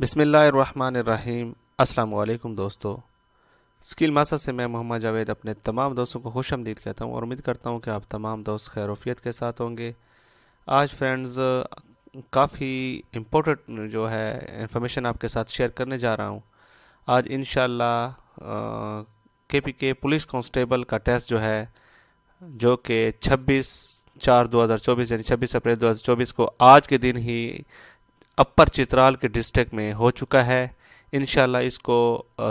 बिसमीम अल्लाम दोस्तों स्किल मासा से मैं मोहम्मद जावेद अपने तमाम दोस्तों को खुश आमदीद कहता हूँ और उम्मीद करता हूँ कि आप तमाम दोस्त खैरूफियत के साथ होंगे आज फ्रेंड्स काफ़ी इम्पोर्टेंट जो है इंफॉर्मेशन आपके साथ शेयर करने जा रहा हूँ आज इन के पी के पुलिस कॉन्स्टेबल का टेस्ट जो है जो कि 26 चार 2024 यानी 26 अप्रैल 2024 को आज के दिन ही अपर चित्राल के डिस्ट्रिक्ट में हो चुका है इन इसको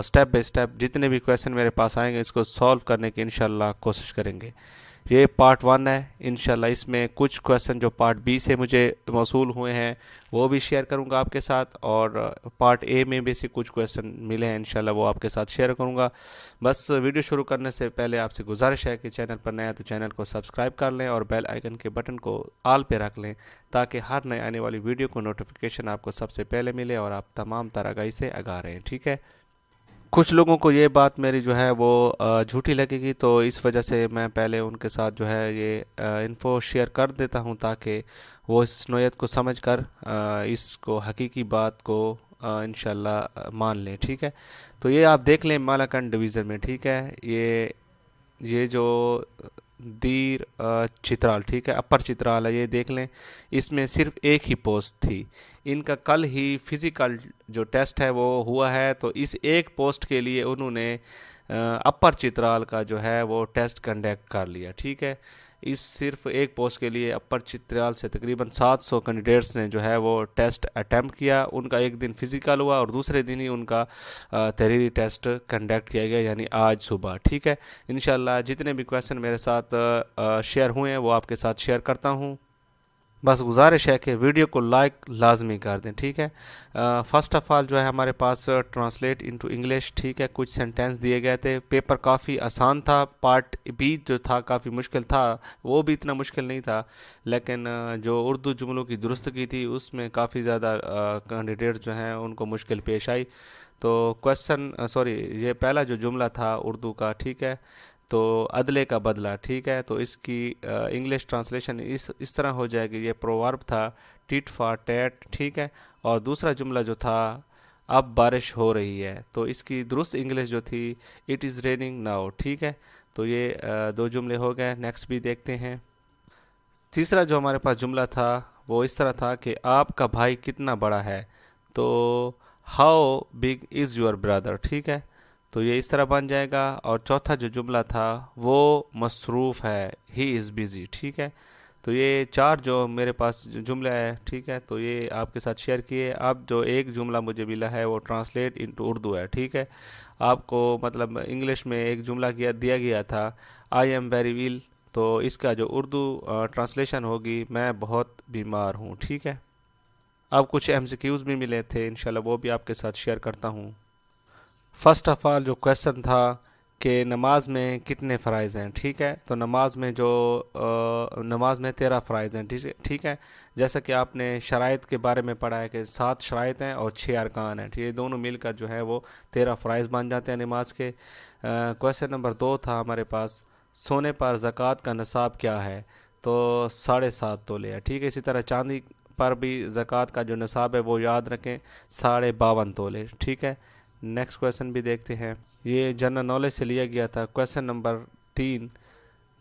स्टेप बाई स्टेप जितने भी क्वेश्चन मेरे पास आएंगे इसको सॉल्व करने की इन कोशिश करेंगे ये पार्ट वन है इन इसमें कुछ क्वेश्चन जो पार्ट बी से मुझे मौसू हुए हैं वो भी शेयर करूँगा आपके साथ और पार्ट uh, ए में भी से कुछ क्वेश्चन मिले हैं इन वो आपके साथ शेयर करूँगा बस वीडियो शुरू करने से पहले आपसे गुजारिश है कि चैनल पर नया तो चैनल को सब्सक्राइब कर लें और बेल आइकन के बटन को आल पे रख लें ताकि हर नए आने वाली वीडियो को नोटिफिकेशन आपको सबसे पहले मिले और आप तमाम तारागाही से आगा रहें ठीक है कुछ लोगों को ये बात मेरी जो है वो झूठी लगेगी तो इस वजह से मैं पहले उनके साथ जो है ये इन्फो शेयर कर देता हूँ ताकि वो इस नोयत को समझ कर इसको हकीकी बात को इन मान लें ठीक है तो ये आप देख लें मालाकंड डिवीज़न में ठीक है ये ये जो दीर चित्राल ठीक है अपर चित्राल है ये देख लें इसमें सिर्फ एक ही पोस्ट थी इनका कल ही फिज़िकल जो टेस्ट है वो हुआ है तो इस एक पोस्ट के लिए उन्होंने अपर चित्राल का जो है वो टेस्ट कंडक्ट कर लिया ठीक है इस सिर्फ एक पोस्ट के लिए अपर चित्राल से तकरीबन 700 कैंडिडेट्स ने जो है वो टेस्ट अटैम्प्ट किया उनका एक दिन फिजिकल हुआ और दूसरे दिन ही उनका तहरीरी टेस्ट कंडक्ट किया गया यानी आज सुबह ठीक है इन जितने भी क्वेश्चन मेरे साथ शेयर हुए हैं वो आपके साथ शेयर करता हूँ बस गुजारिश है कि वीडियो को लाइक लाजमी कर दें ठीक है फ़र्स्ट ऑफ़ ऑल जो है हमारे पास ट्रांसलेट इनटू इंग्लिश ठीक है कुछ सेंटेंस दिए गए थे पेपर काफ़ी आसान था पार्ट बी जो था काफ़ी मुश्किल था वो भी इतना मुश्किल नहीं था लेकिन जो उर्दू जुमलों की दुरुस्तगी थी उसमें काफ़ी ज़्यादा कैंडिडेट जो हैं उनको मुश्किल पेश आई तो क्वेश्चन सॉरी ये पहला जो जुमला था उर्दू का ठीक है तो अदले का बदला ठीक है तो इसकी इंग्लिश ट्रांसलेशन इस इस तरह हो जाएगी ये प्रोवर्ब था टिट फॉर टैट ठीक है और दूसरा जुमला जो था अब बारिश हो रही है तो इसकी दुरुस्त इंग्लिश जो थी इट इज़ रेनिंग नाउ ठीक है तो ये दो जुमले हो गए नेक्स्ट भी देखते हैं तीसरा जो हमारे पास जुमला था वो इस तरह था कि आपका भाई कितना बड़ा है तो how big is your brother ठीक है तो ये इस तरह बन जाएगा और चौथा जो जुमला था वो मसरूफ़ है ही इज़ बिज़ी ठीक है तो ये चार जो मेरे पास जुमला है ठीक है तो ये आपके साथ शेयर किए अब जो एक जुमला मुझे मिला है वो ट्रांसलेट इनटू उर्दू है ठीक है आपको मतलब इंग्लिश में एक जुमला किया दिया गया था आई एम वेरी वील तो इसका जो उर्दू ट्रांसलेशन होगी मैं बहुत बीमार हूँ ठीक है अब कुछ एम भी मिले थे इन वो भी आपके साथ शेयर करता हूँ फ़र्स्ट ऑफ़ ऑल जो क्वेश्चन था कि नमाज में कितने फ़राइज़ हैं ठीक है तो नमाज में जो आ, नमाज में तेरह फ़राइज़ हैं ठीक है ठीक है जैसा कि आपने शराइ के बारे में पढ़ा है कि सात शराइत हैं और छः अरकान हैं ठीक है दोनों मिलकर जो है वो तेरह फ़राइज़ बन जाते हैं नमाज के क्वेश्चन नंबर दो था हमारे पास सोने पर ज़क़़त का नसाब क्या है तो साढ़े सात तोले है ठीक है इसी तरह चांदी पर भी ज़क़़त का जो नसाब है वो याद रखें साढ़े बावन तोले ठीक है नेक्स्ट क्वेश्चन भी देखते हैं ये जनरल नॉलेज से लिया गया था क्वेश्चन नंबर तीन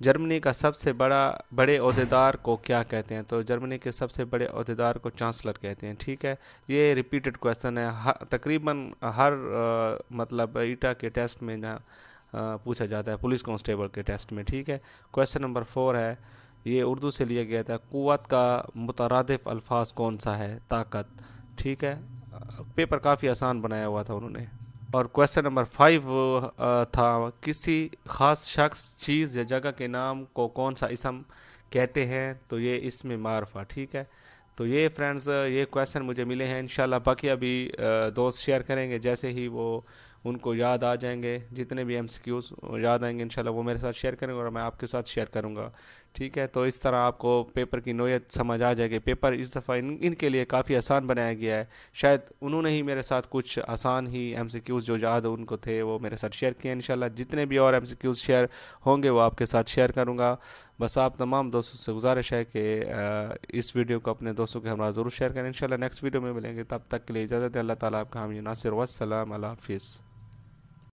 जर्मनी का सबसे बड़ा बड़े अहदेदार को क्या कहते हैं तो जर्मनी के सबसे बड़े अहदेदार को चांसलर कहते हैं ठीक है ये रिपीटेड क्वेश्चन है हर तकरीबन हर आ, मतलब ईटा के टेस्ट में ना पूछा जाता है पुलिस कांस्टेबल के टेस्ट में ठीक है क्वेश्चन नंबर फोर है ये उर्दू से लिया गया था कुत का मुतरद अल्फाज कौन सा है ताकत ठीक है पेपर काफ़ी आसान बनाया हुआ था उन्होंने और क्वेश्चन नंबर फाइव था किसी ख़ास शख्स चीज़ या जगह के नाम को कौन सा इसम कहते हैं तो ये इसमें मारफा ठीक है तो ये फ्रेंड्स ये क्वेश्चन मुझे मिले हैं इन बाकी अभी दोस्त शेयर करेंगे जैसे ही वो उनको याद आ जाएंगे जितने भी एम याद आएंगे इन वो मेरे साथ शेयर करेंगे और मैं आपके साथ शेयर करूँगा ठीक है तो इस तरह आपको पेपर की नोयत समझ आ जाएगी पेपर इस दफ़ा इन इनके लिए काफ़ी आसान बनाया गया है शायद उन्होंने ही मेरे साथ कुछ आसान ही एम जो याद उनको थे वो मेरे साथ शेयर किए इन जितने भी और एम शेयर होंगे वो आपके साथ शेयर करूँगा बस आप तमाम दोस्तों से गुजारिश है कि इस वीडियो को अपने दोस्तों के हमारा ज़रूर शेयर करें इन नेक्स्ट वीडियो में मिलेंगे तब तक के लिए इजाज़त है अल्लाह ताला आपका हम नासिर वसलम अल्लाह हाफिज़